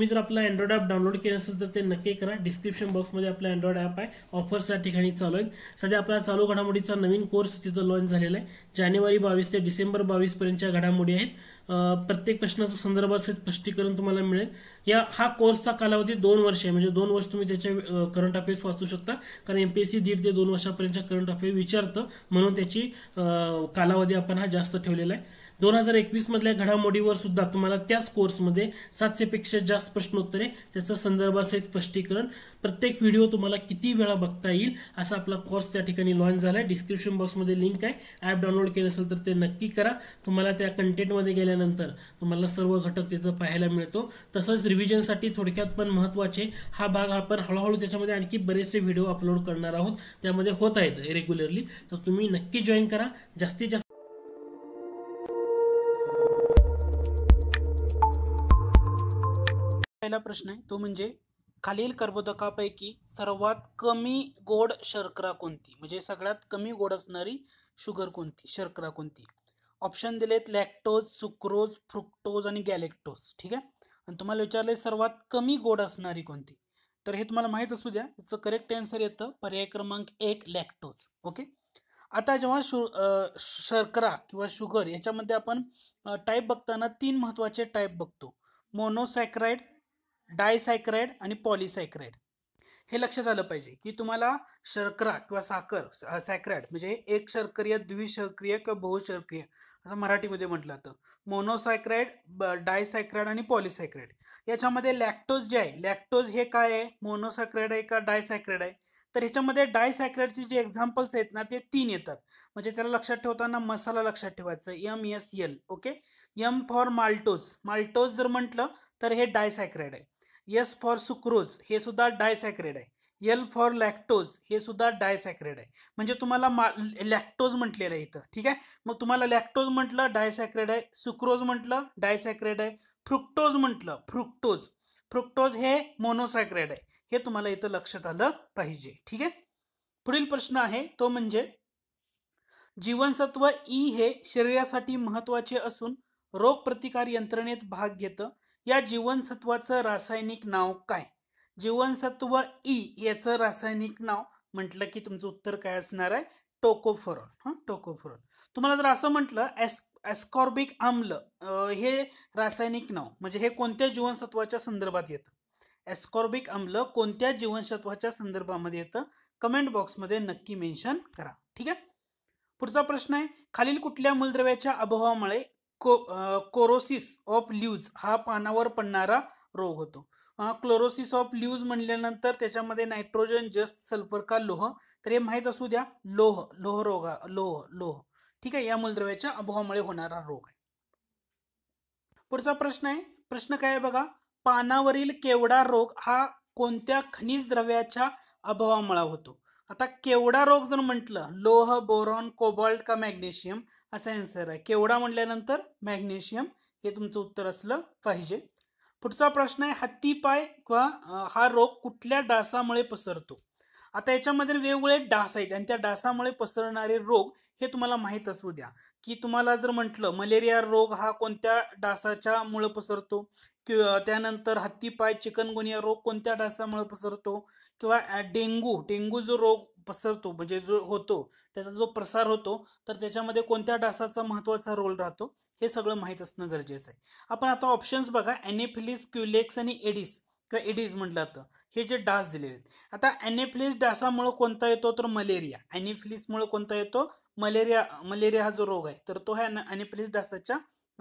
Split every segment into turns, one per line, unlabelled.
तुम्ही जर आपला अँड्रॉइड ॲप डाउनलोड केलं असेल तर ते नक्की करा डिस्क्रिप्शन बॉक्समध्ये आपला अँड्रॉइड ॲप आहे ऑफर्स या ठिकाणी चालू आहेत सध्या आपला चालू घडामोडीचा नवीन कोर्स तिथं लॉन्च झालेला आहे जानेवारी बावीस ते डिसेंबर बावीसपर्यंतच्या घडामोडी आहेत प्रत्येक प्रश्नाचा संदर्भात स्पष्टीकरण तुम्हाला मिळेल या हा कोर्सचा कालावधी दोन वर्ष आहे म्हणजे दोन वर्ष तुम्ही त्याच्या करंट अफेअर्स वाचू शकता कारण एम पी एस सी दीड ते दोन वर्षापर्यंतच्या करंट अफेअर्स विचारतं म्हणून त्याची कालावधी आपण हा जास्त ठेवलेला आहे दोन हजार एकवीस मधल्या घडामोडीवर सुद्धा तुम्हाला त्याच कोर्समध्ये सातशेपेक्षा जास्त प्रश्नोत्तरे त्याचं संदर्भासहित स्पष्टीकरण प्रत्येक व्हिडिओ तुम्हाला किती वेळा बघता येईल असा आपला कोर्स त्या ठिकाणी लॉन्च झाला आहे डिस्क्रिप्शन बॉक्समध्ये लिंक आहे ॲप डाउनलोड केलं असेल तर ते नक्की करा तुम्हाला त्या कंटेंटमध्ये गेल्यानंतर तुम्हाला सर्व घटक तिथं पाहायला मिळतो तसंच रिव्हिजनसाठी थोडक्यात पण महत्त्वाचे हा भाग आपण हळूहळू त्याच्यामध्ये आणखी बरेचसे व्हिडिओ अपलोड करणार आहोत त्यामध्ये होत आहेत रेग्युलरली तर तुम्ही नक्की जॉईन करा जास्तीत जास्त पहिला प्रश्न आहे तो म्हणजे खालील कर्बोदकापैकी सर्वात कमी गोड शर्करा कोणती म्हणजे सगळ्यात कमी गोड असणारी शुगर कोणती शर्करा कोणती ऑप्शन दिलेत लॅक्टोज सुक्रोज फ्रुक्टोज आणि गॅलेक्टोज ठीक आहे आणि तुम्हाला विचारले सर्वात कमी गोड असणारी कोणती तर हे तुम्हाला माहीत असू द्या याचं करेक्ट आन्सर येतं पर्याय क्रमांक एक लॅक्टोज ओके आता जेव्हा शु शर्करा किंवा शुगर याच्यामध्ये आपण टाईप बघताना तीन महत्त्वाचे टाईप बघतो मोनोसॅक्राईड डायसायक्राईड आणि पॉलिसायक्राईड हे लक्षात आलं पाहिजे की तुम्हाला शर्करा किंवा साखर सायक्राइड म्हणजे एक शर्करीय द्विशर्क्रिय किंवा बहुशर्क्रिय असं मराठीमध्ये म्हटलं जातं मोनोसायक्राईड डायसायक्राईड आणि पॉलिसायक्राईड याच्यामध्ये लॅक्टोज जे आहे लॅक्टोज हे काय आहे मोनोसायक्राईड आहे का डायसायक्राईड आहे तर ह्याच्यामध्ये डायसायक्राईडचे जे एक्झाम्पल्स आहेत ना ते तीन येतात म्हणजे त्याला लक्षात ठेवताना मसाला लक्षात ठेवायचं M S L okay M for maltose maltose जर म्हटलं तर हे डायसायक्राईड आहे एस फॉर सुक्रोज हे सुद्धा डायसॅक्रेड आहे एल फॉर लॅक्टोज हे सुद्धा डायसॅक्रेड आहे म्हणजे तुम्हाला लॅक्टोज म्हटलेलं आहे इथं ठीक आहे मग तुम्हाला लॅक्टोज म्हटलं डायसॅक्रेड आहे सुक्रोज म्हटलं डायसॅक्रेड आहे फ्रुक्टोज म्हटलं फ्रुक्टोज फ्रुक्टोज हे मोनोसॅक्रेड आहे हे तुम्हाला इथं लक्षात आलं पाहिजे ठीक आहे पुढील प्रश्न आहे तो म्हणजे जीवनसत्व ई e हे शरीरासाठी महत्वाचे असून रोगप्रतिकार यंत्रणेत भाग घेतं या जीवनसत्वाचं रासायनिक नाव काय जीवनसत्व ई याचं रासायनिक नाव म्हटलं की तुमचं उत्तर काय असणार आहे टोकोफोरॉन हां टोकोफोरॉन तुम्हाला जर असं म्हटलं एस एस्कॉर्बिक आम्ल हे रासायनिक नाव म्हणजे हे कोणत्या जीवनसत्वाच्या संदर्भात येतं एस्कॉर्बिक आम्ल कोणत्या जीवनसत्वाच्या संदर्भामध्ये येतं कमेंट बॉक्समध्ये नक्की मेन्शन करा ठीक आहे पुढचा प्रश्न आहे खालील कुठल्या मूलद्रव्याच्या अभावामुळे को कोरोसिस ऑफ ल्यूज हा पानावर पडणारा रोग होतो क्लोरोसिस ऑफ ल्यूज म्हणल्यानंतर त्याच्यामध्ये नायट्रोजन जस्त सल्फर का लोह तर हे माहीत असू द्या लोह लोह रोग लोह लोह ठीक आहे या मूलद्रव्याच्या अभावामुळे होणारा रोग आहे पुढचा प्रश्न आहे प्रश्न काय आहे बघा पानावरील केवडा रोग हा कोणत्या खनिज द्रव्याच्या अभावामुळे होतो आता केवडा रोग जर म्हटलं लोह बोरॉन कोबॉल्ट का मॅग्नेशियम असा ॲन्सर आहे केवडा म्हटल्यानंतर मॅग्नेशियम हे तुमचं उत्तर असलं पाहिजे पुढचा प्रश्न आहे हत्तीपाय किंवा हा रोग कुठल्या डासामुळे पसरतो आता याच्यामध्ये वेगवेगळे डास आहेत आणि त्या डासामुळे पसरणारे रोग हे तुम्हाला माहीत असू द्या की तुम्हाला जर म्हटलं मलेरिया रोग हा कोणत्या डासाच्या मुळे पसरतो किंवा त्यानंतर हत्तीपाय चिकनगुनिया रोग कोणत्या डासामुळे पसरतो किंवा डेंगू डेंगू जो रोग पसरतो म्हणजे जो होतो त्याचा जो प्रसार होतो तर त्याच्यामध्ये कोणत्या डासाचा महत्त्वाचा रोल राहतो हे सगळं माहीत असणं गरजेचं आहे आपण आता ऑप्शन्स बघा एनेफिलिस क्युलेक्स आणि एडिस किंवा एडीज म्हटलं जातं हे जे डास दिलेले आहेत आता अॅनेफ्लिस डासामुळे कोणता येतो तर मलेरिया अॅनेफ्लिसमुळं कोणता येतो मलेरिया मलेरिया हा जो रोग आहे तर तो ह्या अॅनेफ्लिस डासाच्या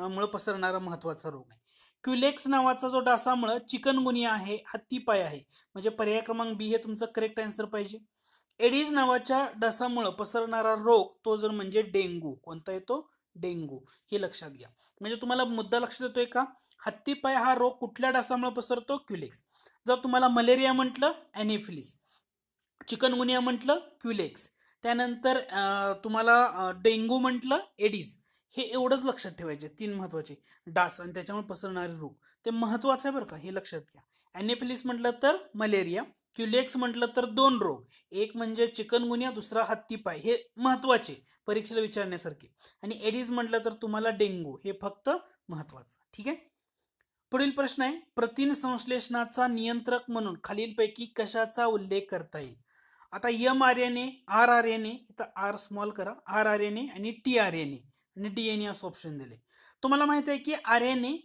मुळं पसरणारा महत्त्वाचा रोग आहे क्युलेक्स नावाचा जो डासामुळे चिकनगुनिया आहे पाय आहे म्हणजे पर्याय क्रमांक बी हे तुमचं करेक्ट आन्सर पाहिजे एडीज नावाच्या डासामुळे पसरणारा रोग तो जर म्हणजे डेंगू कोणता येतो डेंगू हे लक्षात घ्या म्हणजे तुम्हाला मुद्दा लक्षात येतोय का हत्तीपाय हा रोग कुठल्या डासामुळे पसरतो क्युलेक्स जर तुम्हाला मलेरिया म्हटलं अॅनिफिलिस चिकनगुनिया म्हटलं क्युलेक्स त्यानंतर तुम्हाला डेंगू म्हटलं एडीज हे एवढंच लक्षात ठेवायचे तीन महत्वाचे डास आणि त्याच्यामुळे पसरणारे रोग ते महत्त्वाचं आहे बरं का हे लक्षात घ्या अॅनिफिलिस म्हटलं तर मलेरिया क्युलेक्स म्हटलं तर दोन रोग एक म्हणजे चिकनगुनिया दुसरा हत्ती पाय हे महत्वाचे परीक्षेला विचारण्यासारखे आणि एडीज म्हटलं तर तुम्हाला डेंगू हे फक्त महत्वाचं ठीक आहे पुढील प्रश्न आहे प्रथिन संश्लेषणाचा नियंत्रक म्हणून खालीलपैकी कशाचा उल्लेख करता येईल आता M R N A R R N A इथं आर स्मॉल करा आर आर एन ए आणि टी आर एन ए आणि डी एन ए असं ऑप्शन दिले तुम्हाला माहिती आहे की R N A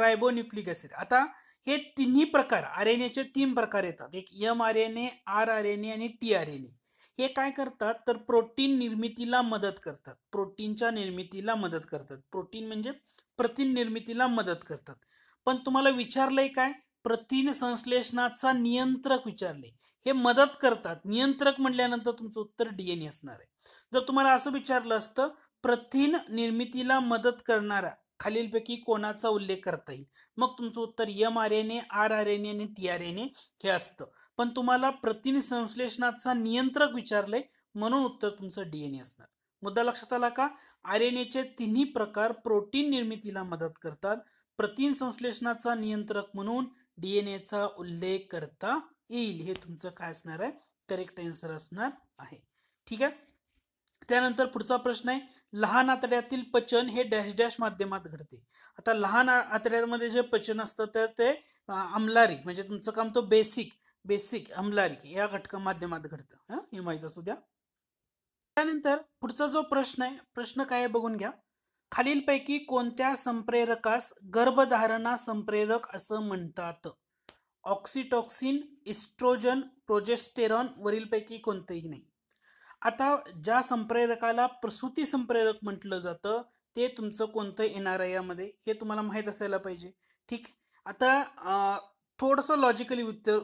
ribonucleic acid आता हे तिन्ही प्रकार आर एन एचे तीन प्रकार येतात एक M R N A R R N A आणि टी आर एन ए हे काय करतात तर प्रोटीन निर्मितीला मदत करतात प्रोटीनच्या निर्मितीला मदत करतात प्रोटीन म्हणजे प्रथिन निर्मितीला मदत करतात पण तुम्हाला विचारलंय काय प्रथिन संश्लेषणाचा नियंत्रक विचारले हे मदत करतात नियंत्रक म्हटल्यानंतर तुमचं उत्तर डीएनए असणार आहे जर तुम्हाला असं विचारलं असतं प्रथिन निर्मितीला मदत करणारा खालीलपैकी कोणाचा उल्लेख करता येईल मग तुमचं उत्तर M R N A R R N A आणि टी आर एन ए हे असतं पण तुम्हाला संश्लेषणाचा नियंत्रक विचारलंय म्हणून उत्तर तुमचं डीएनए असणार मुद्दा लक्षात आला का आर एन एचे तिन्ही प्रकार प्रोटीन निर्मितीला मदत करतात संश्लेषणाचा नियंत्रक म्हणून डीएनएचा उल्लेख करता येईल हे तुमचं काय असणार आहे करेक्ट आन्सर असणार आहे ठीक आहे त्यानंतर पुढचा प्रश्न आहे लहान आतड्यातील पचन हे डॅश डॅश माध्यमात घडते आता लहान आतड्यामध्ये जे पचन असतं तर ते अमलारी म्हणजे तुमचं काम तो बेसिक बेसिक अमलारी या घटका माध्यमात घडतं हे माहीत असू द्या त्यानंतर पुढचा जो प्रश्न आहे प्रश्न काय बघून घ्या खालीलपैकी कोणत्या संप्रेरकास गर्भधारणा संप्रेरक असं म्हणतात ऑक्सिटॉक्सिन इस्ट्रोजन प्रोजेस्टेरॉन वरीलपैकी कोणतेही नाही आता ज्या संप्रेरकाला प्रसूती संप्रेरक म्हटलं जातं ते तुमचं कोणतं येणार आहे यामध्ये हे तुम्हाला माहीत असायला पाहिजे ठीक आता थोडंसं लॉजिकली उत्तर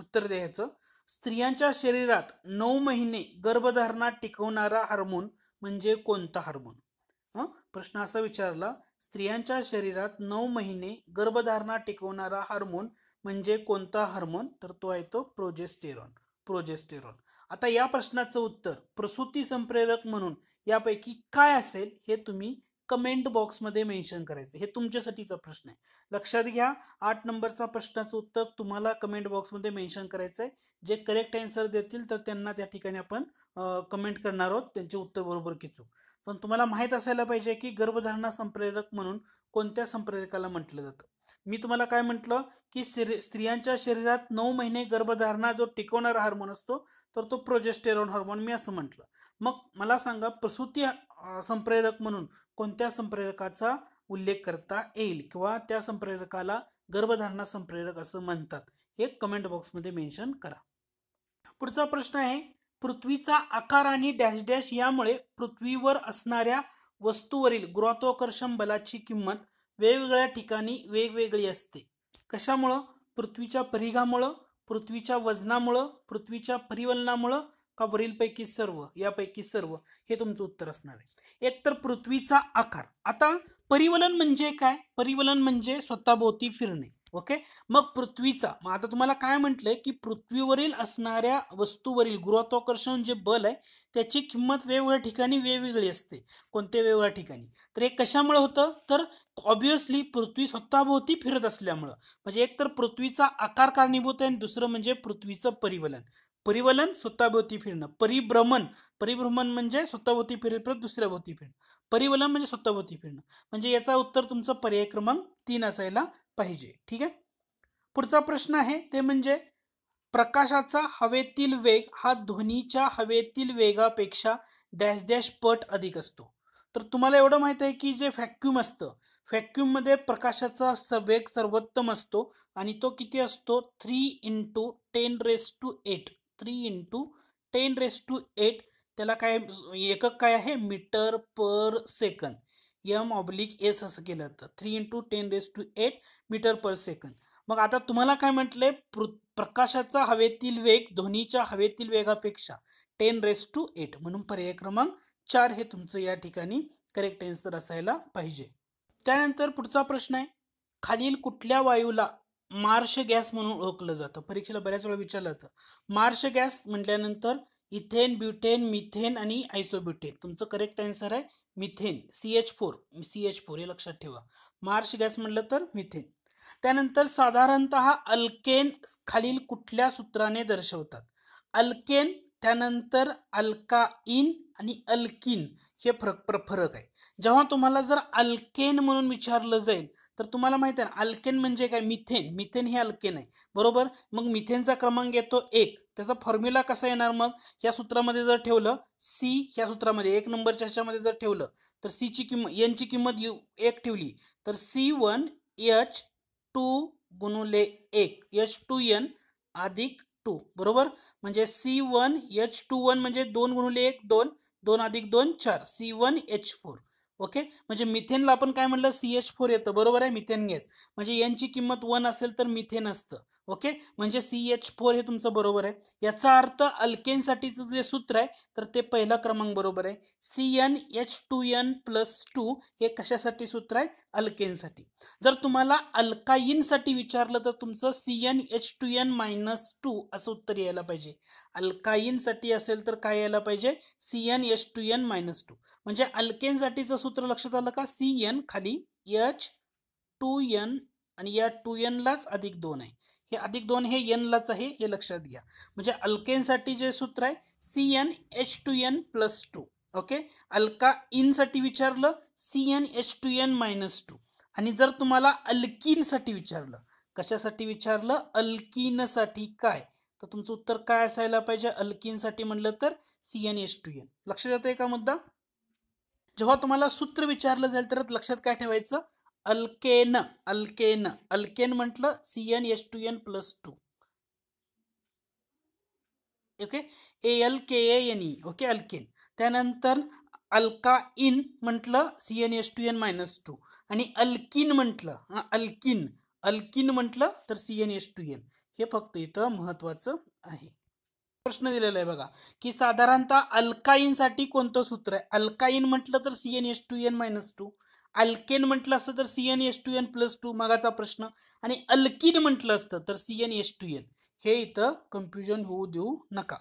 उत्तर द्यायचं स्त्रियांच्या शरीरात नऊ महिने गर्भधारणा टिकवणारा हार्मोन म्हणजे कोणता हार्मोन प्रश्न असा विचारला स्त्रियांच्या शरीरात नऊ महिने गर्भधारणा टिकवणारा हार्मोन म्हणजे कोणता हार्मोन तर तो आहे तो प्रोजेस्टेरॉन प्रोजेस्टेरॉन आता या प्रश्नाचं उत्तर प्रसूती संप्रेरक म्हणून यापैकी काय असेल हे तुम्ही कमेंट बॉक्समध्ये मेन्शन करायचं हे तुमच्यासाठीचा प्रश्न आहे लक्षात घ्या आठ नंबरचा प्रश्नाचं उत्तर तुम्हाला कमेंट बॉक्समध्ये मेन्शन करायचं आहे जे करेक्ट आन्सर देतील तर त्यांना त्या ठिकाणी आपण कमेंट करणार आहोत त्यांचे उत्तर बरोबर खिचू पण तुम्हाला माहीत असायला पाहिजे की गर्भधारणा संप्रेरक म्हणून कोणत्या संप्रेरकाला म्हटलं जातं मी तुम्हाला काय म्हटलं की स्त्रियांच्या शरीरात नऊ महिने गर्भधारणा जो टिकवणारा हार्मोन असतो तर तो प्रोजेस्टेरॉन हार्मोन मी असं म्हटलं मग मला सांगा प्रसूती संप्रेरक म्हणून कोणत्या संप्रेरकाचा उल्लेख करता येईल किंवा त्या संप्रेरकाला गर्भधारणा संप्रेरक असं म्हणतात हे कमेंट बॉक्समध्ये मेन्शन करा पुढचा प्रश्न आहे पृथ्वीचा आकार आणि डॅश डॅश यामुळे पृथ्वीवर असणाऱ्या वस्तूवरील गुरुत्वाकर्षण बलाची किंमत वेगवेगळ्या ठिकाणी वेगवेगळी असते कशामुळं पृथ्वीच्या परिघामुळं पृथ्वीच्या वजनामुळं पृथ्वीच्या परिवलनामुळं का वरीलपैकी सर्व यापैकी सर्व हे तुमचं उत्तर असणार आहे एकतर पृथ्वीचा आकार आता परिवलन म्हणजे काय परिवलन म्हणजे स्वतःभोवती फिरणे ओके मग पृथ्वीचा मग आता तुम्हाला काय म्हटलंय की पृथ्वीवरील असणाऱ्या वस्तूवरील गुरुत्वाकर्षण जे बल आहे त्याची किंमत वेगवेगळ्या ठिकाणी वेगवेगळी असते कोणत्या वेगवेगळ्या ठिकाणी तर हे कशामुळे होतं तर ऑब्विसली पृथ्वी स्वतःभोवती फिरत असल्यामुळं म्हणजे एक तर पृथ्वीचा आकार कारणीभूत आहे आणि दुसरं म्हणजे पृथ्वीचं परिवलन परिवलन स्वतःभोवती फिरणं परिभ्रमण परिभ्रमण म्हणजे स्वतःभोवती फिरत परत दुसऱ्या भोवती फिरणं परिवलन म्हणजे स्वतःभोवती फिरणं म्हणजे याचा उत्तर तुमचं पर्याय क्रमांक तीन असायला पाहिजे ठीक आहे पुढचा प्रश्न आहे ते म्हणजे प्रकाशाचा हवेतील वेग हा ध्वनीच्या हवेतील वेगापेक्षा डॅश डॅश पट अधिक असतो तर तुम्हाला एवढं माहीत आहे की जे व्हॅक्यूम असतं मध्ये प्रकाशाचा स वेग सर्वोत्तम असतो आणि तो किती असतो three into ten raise two eight three into ten raise two eight त्याला काय एकक काय आहे मीटर पर सेकंद यम ऑब्लिक एस असं केलं जातं three into ten raise two eight metre per सेकंद मग आता तुम्हाला काय म्हटलंय प्रकाशाचा हवेतील वेग ध्वनीच्या हवेतील वेगापेक्षा टेन रेस टू एट म्हणून पर्याय क्रमांक चार हे तुमचं या ठिकाणी करेक्ट आन्सर असायला पाहिजे त्यानंतर पुढचा प्रश्न आहे खालील कुठल्या वायूला मार्श गॅस म्हणून ओळखलं जातं परीक्षेला बऱ्याच वेळा विचारलं जातं मार्श गॅस म्हटल्यानंतर इथेन ब्युटेन मिथेन आणि आयसोब्युटेन तुमचं करेक्ट आन्सर आहे methane C H four C H four हे लक्षात ठेवा मार्श गॅस म्हटलं तर मिथेन त्यानंतर साधारणत अल्केन खालील कुठल्या सूत्राने दर्शवतात अल्केन त्यानंतर अल्काइन आणि अल्किन हे फरक फरक आहे जेव्हा तुम्हाला जर अल्केन म्हणून विचारलं जाईल तर तुम्हाला माहिती आहे ना अल्केन म्हणजे काय मिथेन मिथेन हे अल्केन आहे बरोबर मग मिथेनचा क्रमांक येतो एक त्याचा फॉर्म्युला कसा येणार मग या सूत्रामध्ये जर ठेवलं सी ह्या सूत्रामध्ये एक नंबरच्या ह्याच्यामध्ये जर ठेवलं तर सीची किंमत यांची किंमत एक ठेवली तर सी वन एच टू गुणुले एक एच टू एन अधिक टू बरोबर म्हणजे C one H two one म्हणजे दोन गुणुले एक दोन दोन अधिक दोन चार C one H four okay म्हणजे मिथेनला आपण काय म्हणलं सी एच फोर येतं बरोबर आहे मिथेन गॅस म्हणजे यांची किंमत वन असेल तर मिथेन असतं ओके म्हणजे सी एच फोर हे तुमचं बरोबर आहे याचा अर्थ अल्केनसाठीचं जे सूत्र आहे तर ते पहिला क्रमांक बरोबर आहे C N H two N plus two हे कशासाठी सूत्र आहे अल्केनसाठी जर तुम्हाला अल्काईनसाठी विचारलं तर तुमचं C N H two N minus two असं उत्तर यायला पाहिजे अल्काईनसाठी असेल तर काय यायला पाहिजे C N H two N minus two म्हणजे अल्केनसाठीचं सूत्र लक्षात आलं का सी एन खाली एच टू एन आणि या टू लाच अधिक दोन आहे हे अधिक दोन हे एनलाच आहे हे लक्षात घ्या म्हणजे अल्केनसाठी जे सूत्र आहे C N H two N plus two okay अल्का इनसाठी विचारलं C N H two N minus two आणि जर तुम्हाला अल्किनसाठी विचारलं कशासाठी विचारलं अल्किनसाठी काय तर तुमचं उत्तर काय असायला पाहिजे अल्किनसाठी म्हणलं तर C N H two N लक्षात येतंय का मुद्दा जेव्हा तुम्हाला सूत्र विचारलं जाईल तर लक्षात काय ठेवायचं अल्केन अल्केन अल्केन म्हटलं C N S two N plus two okay A L K N E okay alkane त्यानंतर अल्का इन म्हटलं C N two N minus two आणि अल्किन म्हटलं अल्किन अल्किन म्हटलं तर C N S two N हे फक्त इथं महत्वाचं आहे प्रश्न दिलेला आहे बघा की साधारणतः साठी कोणतं सूत्र आहे अल्काईन म्हटलं तर C N two N minus two alkane म्हटलं असतं तर C N S two N plus two मागाचा प्रश्न आणि अल्किन म्हटलं असतं तर C N S two N हे इथं कन्फ्युजन होऊ देऊ नका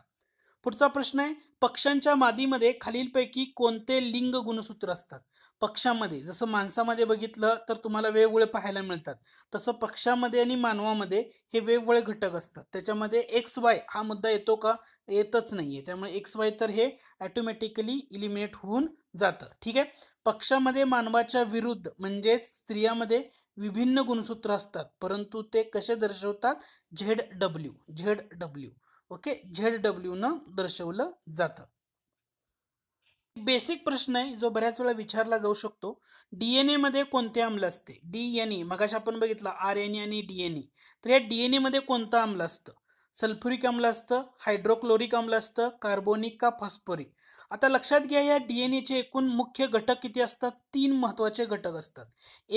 पुढचा प्रश्न आहे पक्ष्यांच्या मादीमध्ये खालीलपैकी कोणते लिंग गुणसूत्र असतात पक्षामध्ये जसं माणसामध्ये बघितलं तर तुम्हाला वेगवेगळे पाहायला मिळतात तसं पक्षामध्ये आणि मानवामध्ये हे वेगवेगळे घटक असतात त्याच्यामध्ये एक्स वाय हा मुद्दा येतो का येतच नाही आहे त्यामुळे एक्स वाय तर हे ॲटोमॅटिकली इलिमिनेट होऊन जातं ठीक आहे पक्षामध्ये मानवाच्या विरुद्ध म्हणजेच स्त्रियामध्ये विभिन्न गुणसूत्र असतात परंतु ते कसे दर्शवतात Z W Z W okay Z W न दर्शवलं जातं बेसिक प्रश्न आहे जो बऱ्याच वेळा विचारला जाऊ शकतो डीएनए मध्ये कोणते अम्ल असते डीएनए मगाशी आपण बघितलं आर एन ए आणि डीएनए तर या डीएनए मध्ये कोणतं अम्ल असतं सल्फ्युरिक आम्ल असतं हायड्रोक्लोरिक अम्ल असतं कार्बोनिक का फॉस्फोरिक आता लक्षात घ्या या डी एन एचे एकूण मुख्य घटक किती असतात तीन महत्त्वाचे घटक असतात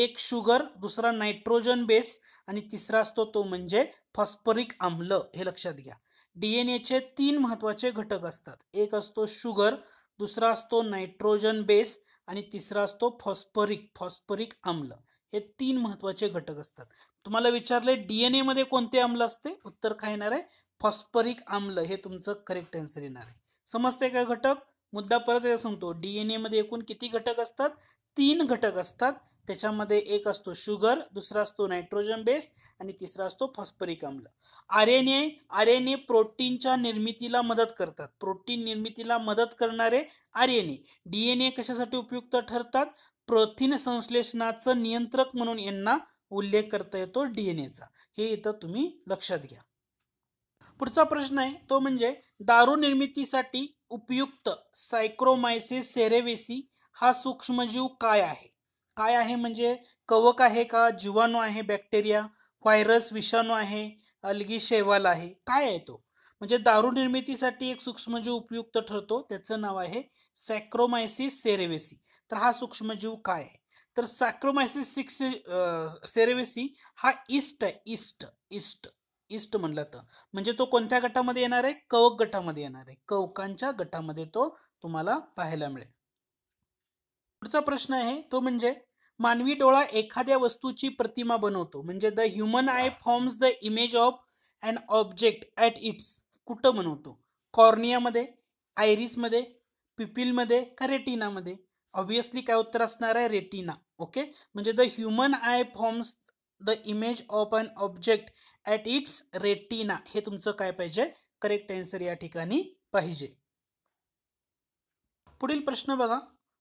एक शुगर दुसरा नायट्रोजन बेस आणि तिसरा असतो तो म्हणजे फॉस्फरिक आम्ल हे लक्षात घ्या डी एन एचे तीन महत्त्वाचे घटक असतात एक असतो शुगर दुसरा असतो नायट्रोजन बेस आणि तिसरा असतो फॉस्फरिक फॉस्फरिक आम्ल हे तीन महत्त्वाचे घटक असतात तुम्हाला विचारले डीएनए मध्ये कोणते आम्ल असते उत्तर काय येणार आहे फॉस्फरिक आम्ल हे तुमचं करेक्ट आन्सर येणार आहे समजते का घटक मुद्दा परत एकदा सांगतो डीएनए मध्ये एकूण किती घटक असतात तीन घटक असतात त्याच्यामध्ये एक असतो शुगर दुसरा असतो नायट्रोजन बेस आणि तिसरा असतो फॉस्फरिक आम्ल आरएनए आरएनए प्रोटीनच्या निर्मितीला मदत करतात प्रोटीन निर्मितीला मदत करणारे आरएनए डीएनए कशासाठी उपयुक्त ठरतात प्रथिन संश्लेषणाचं नियंत्रक म्हणून यांना उल्लेख करता येतो डीएनएचा हे इथं तुम्ही लक्षात घ्या पुढचा प्रश्न आहे तो म्हणजे दारू निर्मितीसाठी उपयुक्त सायक्रोमायसिस सेरेवेसी हा सूक्ष्मजीव काय आहे काय आहे म्हणजे कवक आहे का जीवाणू आहे बॅक्टेरिया व्हायरस विषाणू आहे अलगी शेवाल आहे काय आहे तो म्हणजे दारू निर्मितीसाठी एक सूक्ष्मजीव उपयुक्त ठरतो त्याचं नाव आहे सॅक्रोमायसिस सेरेवेसी तर हा सूक्ष्मजीव काय आहे तर सॅक्रोमायसिस सिक्स सेरेवेसी हा ईस्ट आहे ईस्ट इस्ट इस्ट म्हणलं तर म्हणजे तो कोणत्या गटामध्ये येणार आहे कवक गटामध्ये येणार आहे कवकांच्या गटामध्ये तो तुम्हाला पाहायला मिळेल पुढचा प्रश्न आहे तो म्हणजे मानवी डोळा एखाद्या वस्तूची प्रतिमा बनवतो म्हणजे the human eye forms the image of an object at its कुठं बनवतो कॉर्नियामध्ये आयरिसमध्ये पिपिलमध्ये का रेटिनामध्ये ऑब्विसली काय उत्तर असणार आहे रेटिना ओके म्हणजे the human eye forms the image of an object at its retina हे तुमचं काय पाहिजे करेक्ट आन्सर या ठिकाणी पाहिजे पुढील प्रश्न बघा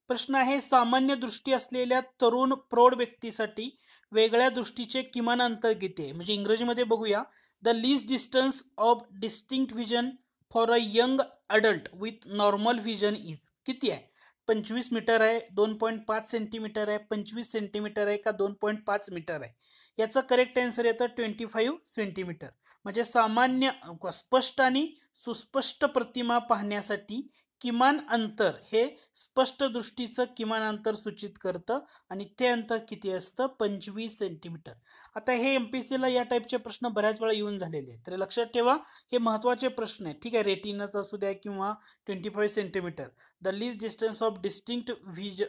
प्रश्न आहे सामान्य दृष्टी असलेल्या तरुण प्रौढ व्यक्तीसाठी वेगळ्या दृष्टीचे किमान अंतर किती आहे म्हणजे इंग्रजीमध्ये बघूया the least distance of distinct vision for a young adult with normal vision is किती आहे पंचवीस मीटर आहे दोन पॉईंट पाच सेंटीमीटर आहे पंचवीस सेंटीमीटर आहे का दोन पॉईंट पाच मीटर आहे याचा करेक्ट आन्सर येतं ट्वेंटी फाईव्ह सेंटीमीटर म्हणजे सामान्य स्पष्ट आणि सुस्पष्ट प्रतिमा पाहण्यासाठी किमान अंतर हे स्पष्ट दृष्टीचं किमान अंतर सूचित करतं आणि ते अंतर किती असतं पंचवीस सेंटीमीटर आता हे एम पी सीला या टाईपचे प्रश्न बऱ्याच वेळा येऊन झालेले आहेत तर लक्षात ठेवा हे महत्त्वाचे प्रश्न आहे ठीक आहे रेटिनाचा असू द्या किंवा twenty five centimetre the least distance of distinct व्हिज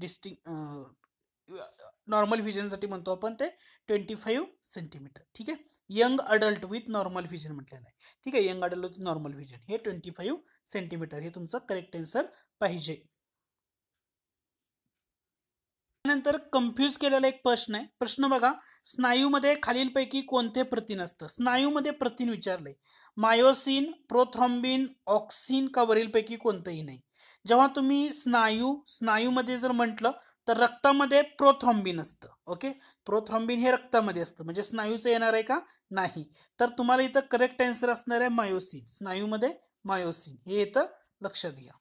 डिस्टिंग नॉर्मल व्हिजनसाठी म्हणतो आपण ते ट्वेंटी फाईव्ह सेंटीमीटर ठीक आहे young adult with normal vision म्हटलेलं आहे ठीक आहे young adult with normal vision हे ट्वेंटी फाईव्ह सेंटीमीटर हे तुमचं करेक्ट आन्सर पाहिजे त्यानंतर कन्फ्यूज केलेला एक प्रश्न आहे प्रश्न बघा स्नायूमध्ये खालीलपैकी कोणते प्रथिन असतं स्नायूमध्ये प्रथिन विचारले मायोसिन प्रोथ्रॉम्बिन ऑक्सिन का वरीलपैकी कोणतंही नाही जेव्हा तुम्ही स्नायू स्नायूमध्ये जर म्हटलं तर रक्तामध्ये प्रोथ्रॉम्बिन असतं ओके प्रोथ्रॉम्बिन हे रक्तामध्ये असतं म्हणजे स्नायूचं येणार आहे का नाही तर तुम्हाला इथं करेक्ट आन्सर असणार आहे मायोसिन स्नायूमध्ये मायोसिन हे इथं लक्षात घ्या